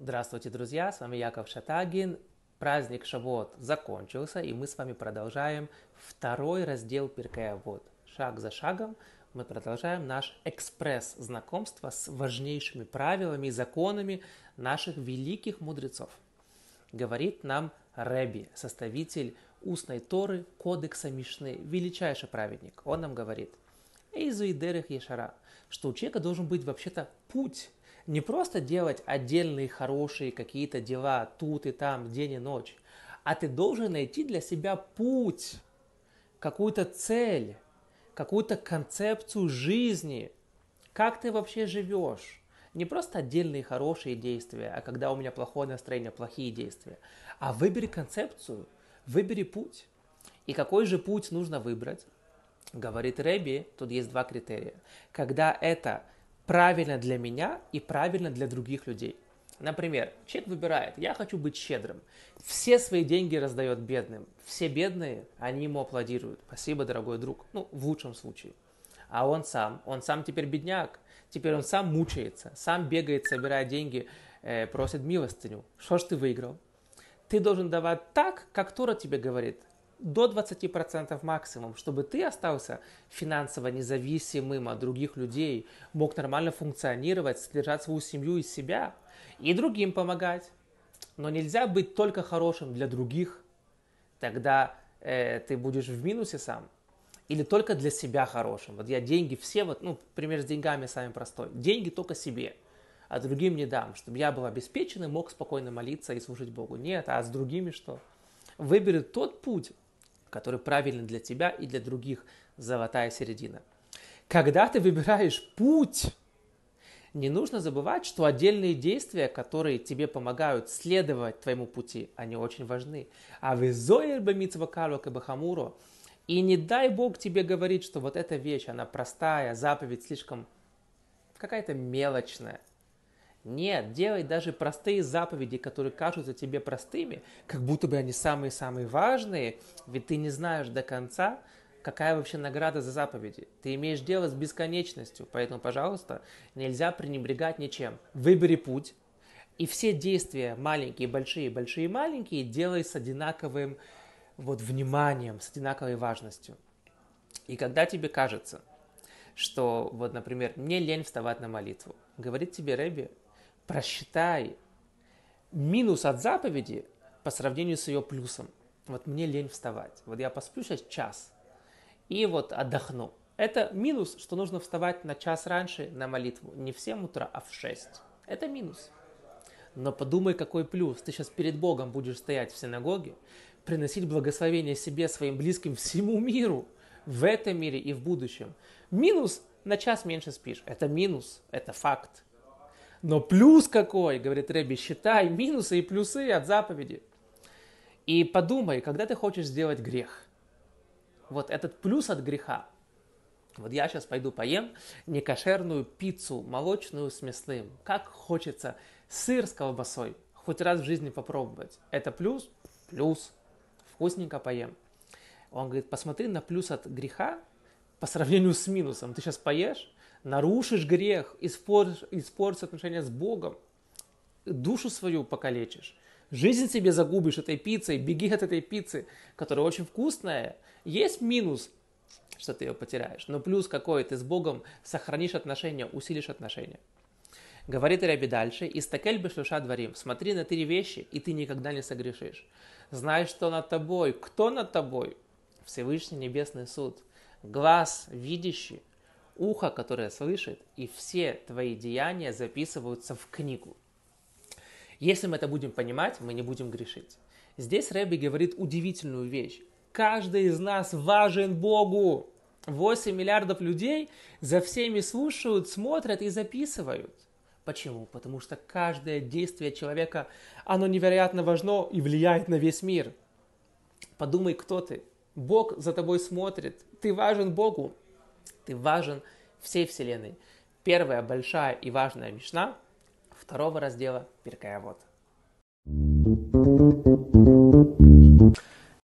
Здравствуйте, друзья! С вами Яков Шатагин. Праздник Шавот закончился, и мы с вами продолжаем второй раздел Пиркея Вот. Шаг за шагом мы продолжаем наш экспресс знакомство с важнейшими правилами и законами наших великих мудрецов. Говорит нам Рэби, составитель устной Торы, кодекса Мишны, величайший праведник. Он нам говорит – Эйзуидерих Ешара, что у человека должен быть вообще-то путь. Не просто делать отдельные хорошие какие-то дела тут и там, день и ночь, а ты должен найти для себя путь, какую-то цель, какую-то концепцию жизни, как ты вообще живешь. Не просто отдельные хорошие действия, а когда у меня плохое настроение, плохие действия, а выбери концепцию, выбери путь. И какой же путь нужно выбрать? говорит Рэби, тут есть два критерия. Когда это правильно для меня и правильно для других людей. Например, человек выбирает, я хочу быть щедрым. Все свои деньги раздает бедным. Все бедные, они ему аплодируют. Спасибо, дорогой друг. Ну, в лучшем случае. А он сам, он сам теперь бедняк. Теперь он сам мучается, сам бегает, собирает деньги, э, просит милостыню. Что ж ты выиграл? Ты должен давать так, как Тора тебе говорит, до 20% максимум, чтобы ты остался финансово независимым от других людей, мог нормально функционировать, содержать свою семью и себя, и другим помогать. Но нельзя быть только хорошим для других, тогда э, ты будешь в минусе сам. Или только для себя хорошим. Вот я деньги все, вот, ну, пример с деньгами самый простой. Деньги только себе, а другим не дам, чтобы я был обеспечен и мог спокойно молиться и служить Богу. Нет, а с другими что? Выберет тот путь, который правильный для тебя и для других. Золотая середина. Когда ты выбираешь путь, не нужно забывать, что отдельные действия, которые тебе помогают следовать твоему пути, они очень важны. А визоир бамитсвакалу кабахамуро. И не дай Бог тебе говорить, что вот эта вещь, она простая, заповедь слишком какая-то мелочная – нет, делай даже простые заповеди, которые кажутся тебе простыми, как будто бы они самые-самые важные, ведь ты не знаешь до конца, какая вообще награда за заповеди. Ты имеешь дело с бесконечностью, поэтому, пожалуйста, нельзя пренебрегать ничем. Выбери путь, и все действия, маленькие, большие, большие, маленькие, делай с одинаковым вот вниманием, с одинаковой важностью. И когда тебе кажется, что вот, например, мне лень вставать на молитву, говорит тебе Рэби, просчитай минус от заповеди по сравнению с ее плюсом. Вот мне лень вставать. Вот я посплю сейчас час и вот отдохну. Это минус, что нужно вставать на час раньше на молитву. Не в 7 утра, а в 6. Это минус. Но подумай, какой плюс. Ты сейчас перед Богом будешь стоять в синагоге, приносить благословение себе, своим близким, всему миру. В этом мире и в будущем. Минус на час меньше спишь. Это минус, это факт. Но плюс какой, говорит Рэби, считай минусы и плюсы от заповеди. И подумай, когда ты хочешь сделать грех, вот этот плюс от греха, вот я сейчас пойду поем некошерную пиццу, молочную с мясным. Как хочется сыр с колбасой. Хоть раз в жизни попробовать. Это плюс? Плюс. Вкусненько поем. Он говорит, посмотри на плюс от греха, по сравнению с минусом. Ты сейчас поешь, нарушишь грех, испортишь, испортишь отношения с Богом, душу свою покалечишь. Жизнь себе загубишь этой пиццей, беги от этой пиццы, которая очень вкусная. Есть минус, что ты ее потеряешь, но плюс какой ты с Богом сохранишь отношения, усилишь отношения. Говорит Раби дальше, бы бешлюша дворим, смотри на три вещи, и ты никогда не согрешишь. Знай, что над тобой, кто над тобой? Всевышний Небесный Суд глаз видящий, ухо, которое слышит, и все твои деяния записываются в книгу. Если мы это будем понимать, мы не будем грешить. Здесь Рэби говорит удивительную вещь. Каждый из нас важен Богу. 8 миллиардов людей за всеми слушают, смотрят и записывают. Почему? Потому что каждое действие человека, оно невероятно важно и влияет на весь мир. Подумай, кто ты – Бог за тобой смотрит. Ты важен Богу. Ты важен всей вселенной. Первая большая и важная мечта второго раздела Перкая Вот. thank you